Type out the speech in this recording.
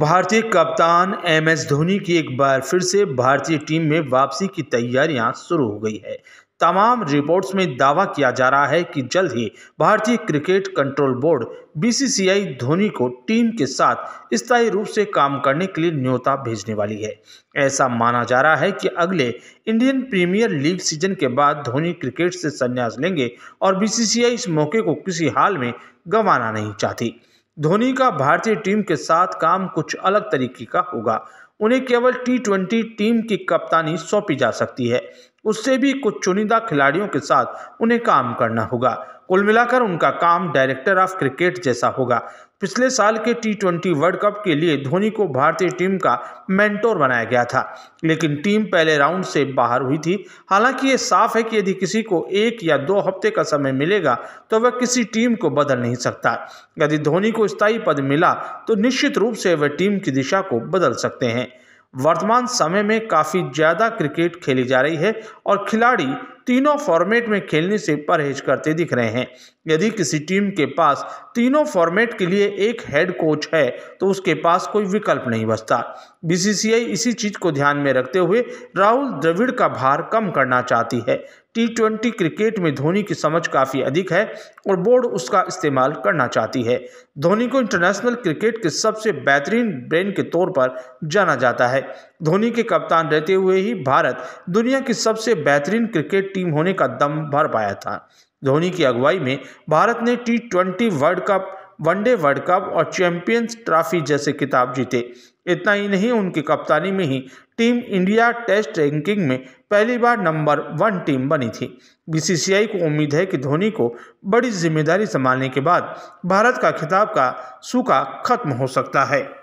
भारतीय कप्तान M S Dhoni की एक बार फिर से भारतीय टीम में वापसी की तैयारियां शुरू हो गई है तमाम रिपोर्ट्स में दावा किया जा रहा है कि जल्द ही भारतीय cricket control board BCCI Dhoni को टीम के साथ स्थायी रूप से काम करने के लिए न्योता भेजने वाली है ऐसा माना जा रहा है कि अगले इंडियन प्रीमियर लीग सीजन के बाद धोनी क्रिकेट से संन्यास लेंगे और बीसीसीआई इस मौके को किसी हाल में गंवाना नहीं चाहती धोनी का भारतीय टीम के साथ काम कुछ अलग तरीके का होगा उन्हें केवल टी ट्वेंटी टीम की कप्तानी सौंपी जा सकती है उससे भी कुछ चुनिंदा खिलाड़ियों के साथ उन्हें काम करना होगा कुल मिलाकर उनका काम डायरेक्टर ऑफ क्रिकेट जैसा होगा पिछले साल के टी ट्वेंटी वर्ल्ड कप के लिए धोनी को भारतीय टीम का मेंटोर बनाया गया था लेकिन टीम पहले राउंड से बाहर हुई थी हालांकि ये साफ है कि यदि किसी को एक या दो हफ्ते का समय मिलेगा तो वह किसी टीम को बदल नहीं सकता यदि धोनी को स्थायी पद मिला तो निश्चित रूप से वह टीम की दिशा को बदल सकते हैं वर्तमान समय में काफ़ी ज़्यादा क्रिकेट खेली जा रही है और खिलाड़ी तीनों फॉर्मेट में खेलने से परहेज करते दिख रहे हैं यदि किसी टीम के पास तीनों फॉर्मेट के लिए एक हेड कोच है तो उसके पास कोई विकल्प नहीं बचता बीसीसीआई इसी चीज़ को ध्यान में रखते हुए राहुल द्रविड़ का भार कम करना चाहती है टी ट्वेंटी क्रिकेट में धोनी की समझ काफ़ी अधिक है और बोर्ड उसका इस्तेमाल करना चाहती है धोनी को इंटरनेशनल क्रिकेट के सबसे बेहतरीन ब्रेन के तौर पर जाना जाता है धोनी के कप्तान रहते हुए ही भारत दुनिया की सबसे बेहतरीन क्रिकेट टीम होने का दम भर पाया था धोनी की अगुवाई में भारत ने T twenty world cup one day world cup और चैंपियंस ट्रॉफी जैसे किताब जीते इतना ही नहीं उनकी कप्तानी में ही टीम इंडिया टेस्ट रैंकिंग में पहली बार नंबर वन टीम बनी थी बीसीसीआई को उम्मीद है कि धोनी को बड़ी जिम्मेदारी संभालने के बाद भारत का खिताब का सूखा खत्म हो सकता है